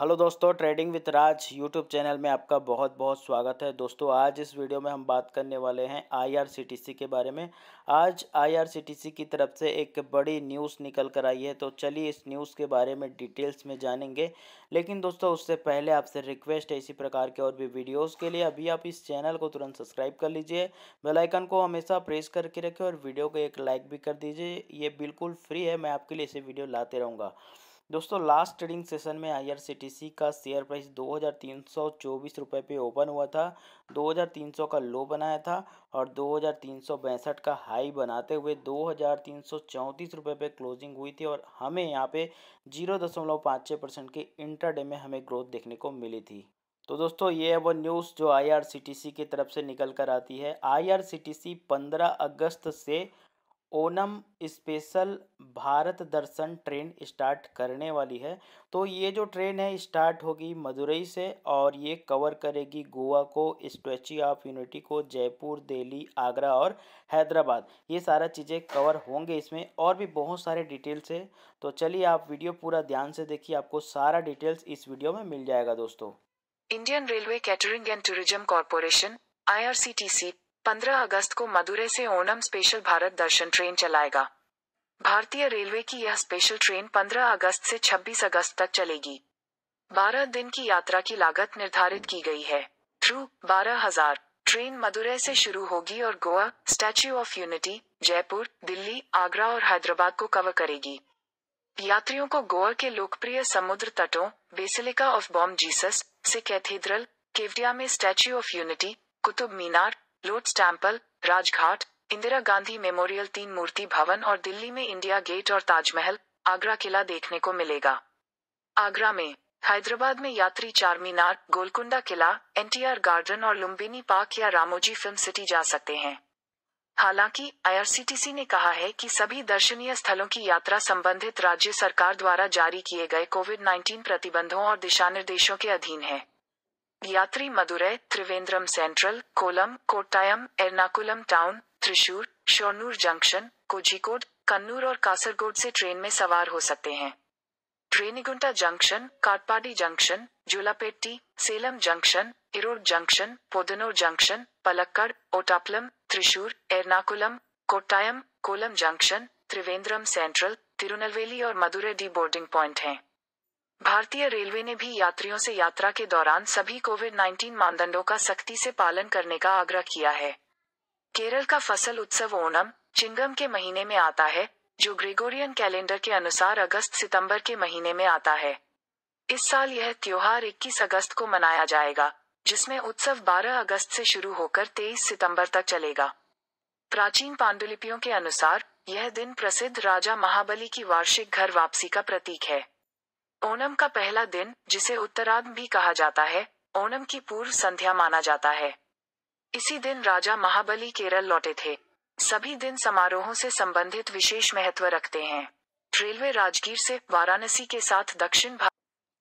hello दोस्तों trading with Raj YouTube channel में आपका बहुत बहुत स्वागत है दोस्तों आज इस वीडियो में हम बात करने वाले हैं आईआरसीटीसी के बारे में आज आईआरसीटीसी की तरफ से एक बड़ी न्यूज़ निकल कर आई है तो चलिए इस न्यूज़ के बारे में डिटेल्स में जानेंगे लेकिन दोस्तों उससे पहले आपसे रिक्वेस्ट है इसी प्रकार के और भी वीडियोज़ के लिए अभी आप इस चैनल को तुरंत सब्सक्राइब कर लीजिए बेलाइकन को हमेशा प्रेस करके रखें और वीडियो को एक लाइक भी कर दीजिए ये बिल्कुल फ्री है मैं आपके लिए इसे वीडियो लाते रहूँगा दोस्तों लास्ट ट्रेडिंग सेशन में आईआरसीटीसी का शेयर प्राइस दो हज़ार तीन सौ चौबीस रुपये पे ओपन हुआ था दो हज़ार तीन सौ का लो बनाया था और दो हज़ार तीन सौ बैंसठ का हाई बनाते हुए दो हज़ार तीन सौ चौंतीस रुपये पे क्लोजिंग हुई थी और हमें यहाँ पे जीरो दशमलव पाँच छः परसेंट के इंटरडे में हमें ग्रोथ देखने को मिली थी तो दोस्तों ये है वो न्यूज़ जो सी की तरफ से निकल कर आती है सी पंद्रह अगस्त से Onam special Bharat Darshan train start करने वाली है तो ये जो ट्रेन है स्टार्ट होगी मदुरई से और ये कवर करेगी गोवा को स्टैचू ऑफ यूनिटी को जयपुर दिल्ली आगरा और हैदराबाद ये सारा चीज़ें कवर होंगे इसमें और भी बहुत सारे डिटेल्स है तो चलिए आप वीडियो पूरा ध्यान से देखिए आपको सारा डिटेल्स इस वीडियो में मिल जाएगा दोस्तों Indian railway catering and tourism corporation आई 15 अगस्त को मदुरे से ओणम स्पेशल भारत दर्शन ट्रेन चलाएगा भारतीय रेलवे की यह स्पेशल ट्रेन 15 अगस्त से 26 अगस्त तक चलेगी 12 दिन की यात्रा की लागत निर्धारित की गई है थ्रू बारह हजार ट्रेन मदुरे से शुरू होगी और Goa statue of unity Jaipur Delhi Agra और हैदराबाद को कवर करेगी यात्रियों को गोवा के लोकप्रिय समुद्र तटों बेसिलिका ऑफ बॉम जीसस से कैथेड्रल केवडिया में statue of unity Qutub Minar रोड्स टेम्पल राजघाट इंदिरा गांधी मेमोरियल तीन मूर्ति भवन और दिल्ली में इंडिया गेट और ताजमहल आगरा किला देखने को मिलेगा आगरा में हैदराबाद में यात्री चार मीनार गोलकुंडा किला एनटीआर गार्डन और लुम्बिनी पार्क या रामोजी फिल्म सिटी जा सकते हैं हालांकि आईआरसीटीसी ने कहा है कि सभी दर्शनीय स्थलों की यात्रा संबंधित राज्य सरकार द्वारा जारी किए गए कोविड 19 प्रतिबंधों और दिशा निर्देशों के अधीन है यात्री Madurai Trivandrum central Kollam Kottayam Ernakulam town Thrissur Shoranur junction Kozhikode Kannur और कासरगोड से ट्रेन में सवार हो सकते हैं Renigunta junction Katpadi junction Jolarpettai Salem junction Erode junction Podanur junction Palakkad Ottapalam Thrissur Ernakulam Kottayam Kollam junction Trivandrum central Tirunelveli और मदुरै डी बोर्डिंग पॉइंट हैं भारतीय रेलवे ने भी यात्रियों से यात्रा के दौरान सभी कोविड 19 मानदंडों का सख्ती से पालन करने का आग्रह किया है केरल का फसल उत्सव ओणम चिंगम के महीने में आता है जो ग्रेगोरियन कैलेंडर के अनुसार अगस्त सितंबर के महीने में आता है इस साल यह त्योहार 21 अगस्त को मनाया जाएगा जिसमें उत्सव 12 अगस्त से शुरू होकर 23 सितंबर तक चलेगा प्राचीन पांडुलिपियों के अनुसार यह दिन प्रसिद्ध राजा महाबली की वार्षिक घर वापसी का प्रतीक है ओणम का पहला दिन जिसे उत्तराध भी कहा जाता है ओणम की पूर्व संध्या माना जाता है इसी दिन राजा महाबली केरल लौटे थे सभी दिन समारोहों से संबंधित विशेष महत्व रखते हैं रेलवे राजगीर से वाराणसी के साथ दक्षिण भारत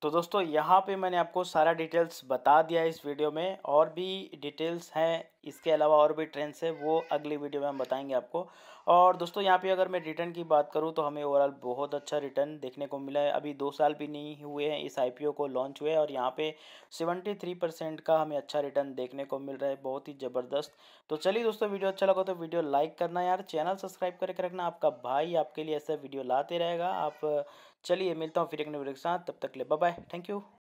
तो दोस्तों यहाँ पे मैंने आपको सारा डिटेल्स बता दिया इस वीडियो में और भी डिटेल्स हैं इसके अलावा और भी ट्रेंड्स है वो अगली वीडियो में हम बताएंगे आपको और दोस्तों यहाँ पे अगर मैं रिटर्न की बात करूँ तो हमें ओवरऑल बहुत अच्छा रिटर्न देखने को मिला है अभी दो साल भी नहीं हुए हैं इस आईपीओ को लॉन्च हुए और यहाँ पे सेवेंटी थ्री परसेंट का हमें अच्छा रिटर्न देखने को मिल रहा है बहुत ही ज़बरदस्त तो चलिए दोस्तों वीडियो अच्छा लगा तो वीडियो लाइक करना यार चैनल सब्सक्राइब करके रखना आपका भाई आपके लिए ऐसा वीडियो लाते रहेगा आप चलिए मिलता हूँ फिर एक नए वीडियो के साथ तब तक ले बाय थैंक यू